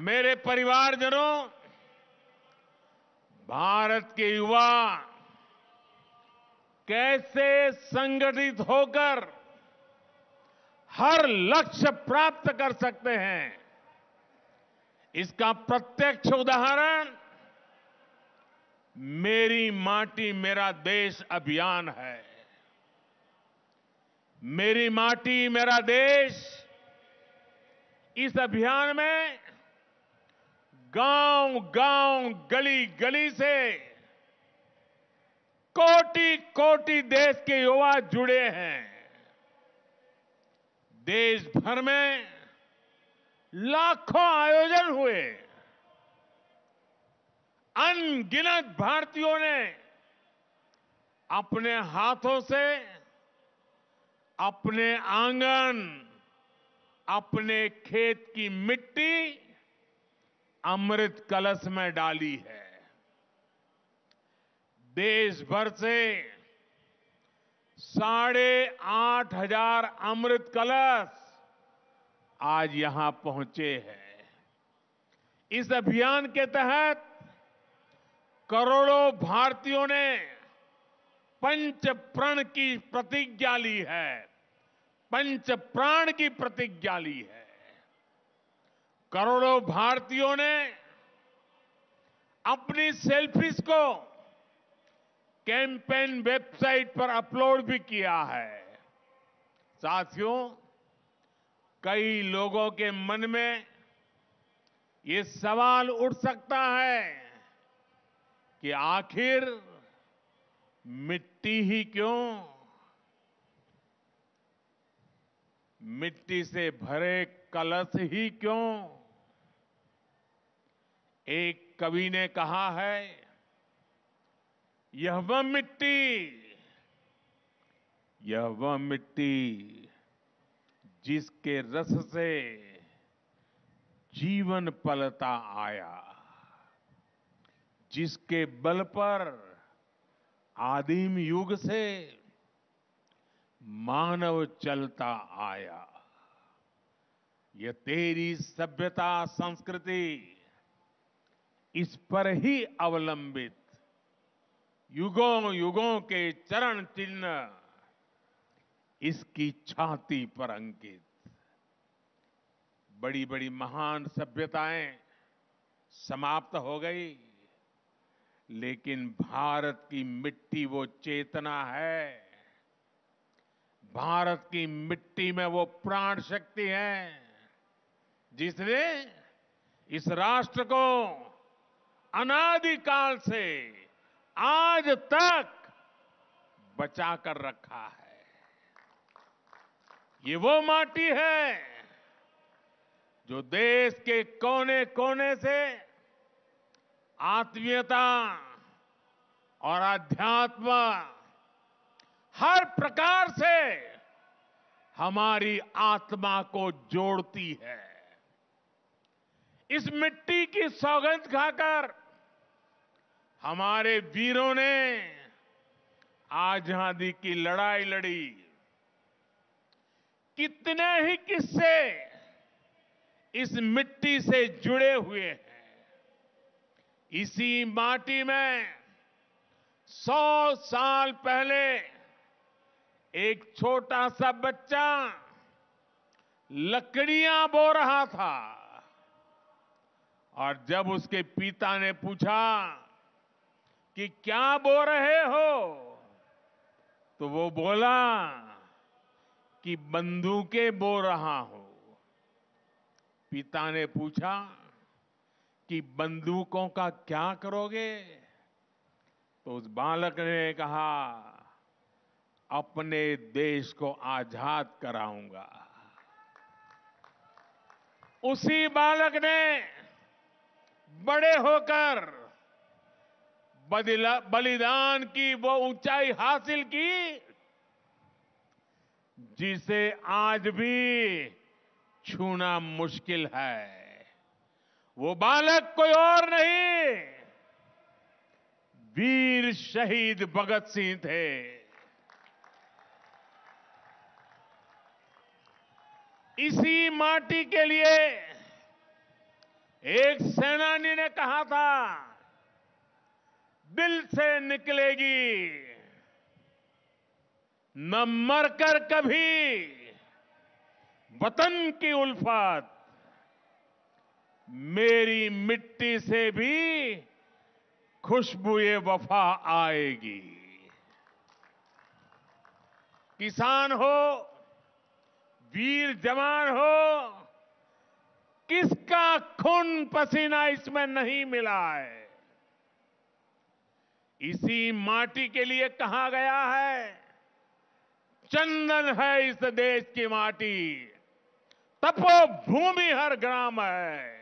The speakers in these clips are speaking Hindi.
मेरे परिवारजनों भारत के युवा कैसे संगठित होकर हर लक्ष्य प्राप्त कर सकते हैं इसका प्रत्यक्ष उदाहरण मेरी माटी मेरा देश अभियान है मेरी माटी मेरा देश इस अभियान में गांव गांव गली गली से कोटि कोटि देश के युवा जुड़े हैं देश भर में लाखों आयोजन हुए अनगिनत भारतीयों ने अपने हाथों से अपने आंगन अपने खेत की मिट्टी अमृत कलश में डाली है देश भर से साढ़े आठ हजार अमृत कलश आज यहां पहुंचे हैं इस अभियान के तहत करोड़ों भारतीयों ने पंच प्रण की प्रतिज्ञा ली है पंच प्राण की प्रतिज्ञा ली है करोड़ों भारतीयों ने अपनी सेल्फीज को कैंपेन वेबसाइट पर अपलोड भी किया है साथियों कई लोगों के मन में ये सवाल उठ सकता है कि आखिर मिट्टी ही क्यों मिट्टी से भरे कलश ही क्यों एक कवि ने कहा है यह वह मिट्टी यह वह मिट्टी जिसके रस से जीवन पलता आया जिसके बल पर आदिम युग से मानव चलता आया यह तेरी सभ्यता संस्कृति इस पर ही अवलंबित युगों युगों के चरण चिन्ह इसकी छाती पर अंकित बड़ी बड़ी महान सभ्यताएं समाप्त हो गई लेकिन भारत की मिट्टी वो चेतना है भारत की मिट्टी में वो प्राण शक्ति है जिसने इस राष्ट्र को अनादिकाल से आज तक बचा कर रखा है ये वो माटी है जो देश के कोने कोने से आत्मीयता और अध्यात्म हर प्रकार से हमारी आत्मा को जोड़ती है इस मिट्टी की सौगंध खाकर हमारे वीरों ने आजादी की लड़ाई लड़ी कितने ही किस्से इस मिट्टी से जुड़े हुए हैं इसी माटी में सौ साल पहले एक छोटा सा बच्चा लकड़ियां बो रहा था और जब उसके पिता ने पूछा कि क्या बो रहे हो तो वो बोला कि बंदूकें बो रहा हूं पिता ने पूछा कि बंदूकों का क्या करोगे तो उस बालक ने कहा अपने देश को आजाद कराऊंगा उसी बालक ने बड़े होकर बलिदान की वो ऊंचाई हासिल की जिसे आज भी छूना मुश्किल है वो बालक कोई और नहीं वीर शहीद भगत सिंह थे इसी माटी के लिए एक सेनानी ने कहा था दिल से निकलेगी न मरकर कभी वतन की उल्फत मेरी मिट्टी से भी खुशबूए वफा आएगी किसान हो वीर जवान हो किसका खून पसीना इसमें नहीं मिला है इसी माटी के लिए कहा गया है चंदन है इस देश की माटी तपो भूमि हर ग्राम है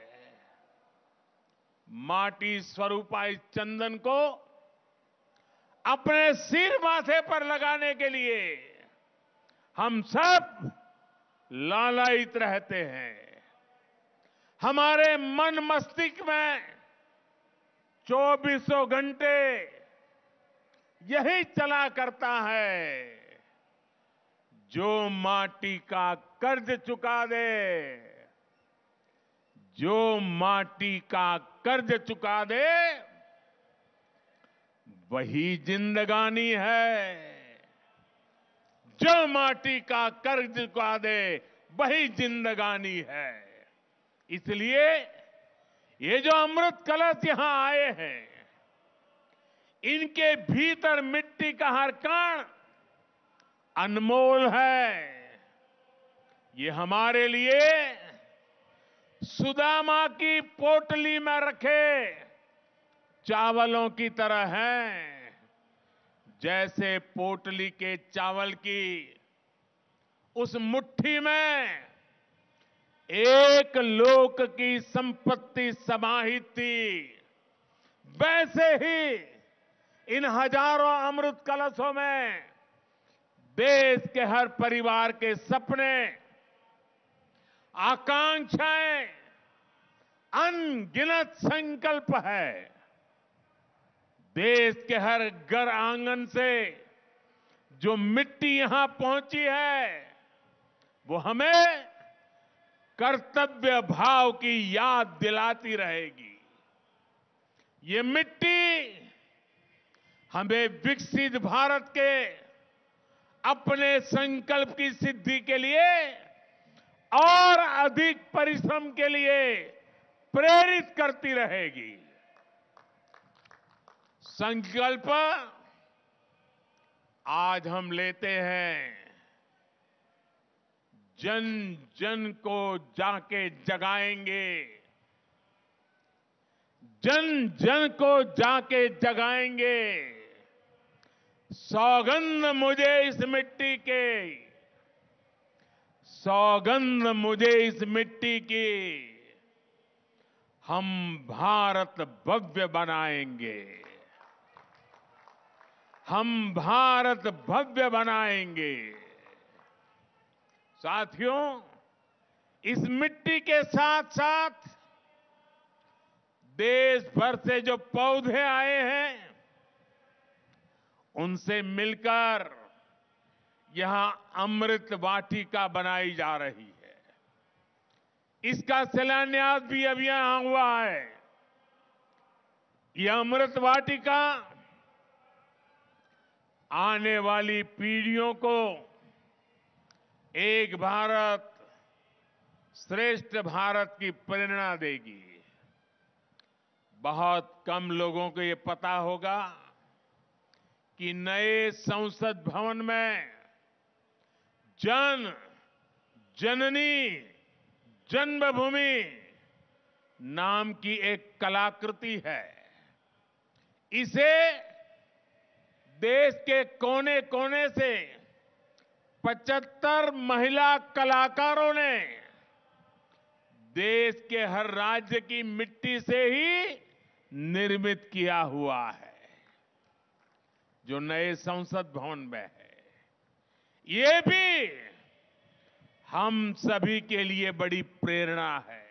माटी स्वरूपा इस चंदन को अपने सिर माथे पर लगाने के लिए हम सब लालायित रहते हैं हमारे मन मस्तिष्क में चौबीसों घंटे यही चला करता है जो माटी का कर्ज चुका दे जो माटी का कर्ज चुका दे वही जिंदगानी है जो माटी का कर्ज चुका दे वही जिंदगानी है इसलिए ये जो अमृत कलश यहां आए हैं इनके भीतर मिट्टी का हर कण अनमोल है ये हमारे लिए सुदामा की पोटली में रखे चावलों की तरह है जैसे पोटली के चावल की उस मुट्ठी में एक लोक की संपत्ति समाहित थी वैसे ही इन हजारों अमृत कलशों में देश के हर परिवार के सपने आकांक्षाएं अनगिनत संकल्प है देश के हर घर आंगन से जो मिट्टी यहां पहुंची है वो हमें कर्तव्य भाव की याद दिलाती रहेगी ये मिट्टी हमें विकसित भारत के अपने संकल्प की सिद्धि के लिए और अधिक परिश्रम के लिए प्रेरित करती रहेगी संकल्प आज हम लेते हैं जन जन को जाके जगाएंगे जन जन को जाके जगाएंगे सौगंध मुझे इस मिट्टी के सौगंध मुझे इस मिट्टी की हम भारत भव्य बनाएंगे हम भारत भव्य बनाएंगे साथियों इस मिट्टी के साथ साथ देश भर से जो पौधे आए हैं उनसे मिलकर यहां अमृत वाटिका बनाई जा रही है इसका शिलान्यास भी अब यहां हुआ है यह अमृत वाटिका आने वाली पीढ़ियों को एक भारत श्रेष्ठ भारत की प्रेरणा देगी बहुत कम लोगों को ये पता होगा कि नए संसद भवन में जन जननी जन्मभूमि नाम की एक कलाकृति है इसे देश के कोने कोने से 75 महिला कलाकारों ने देश के हर राज्य की मिट्टी से ही निर्मित किया हुआ है जो नए संसद भवन में है ये भी हम सभी के लिए बड़ी प्रेरणा है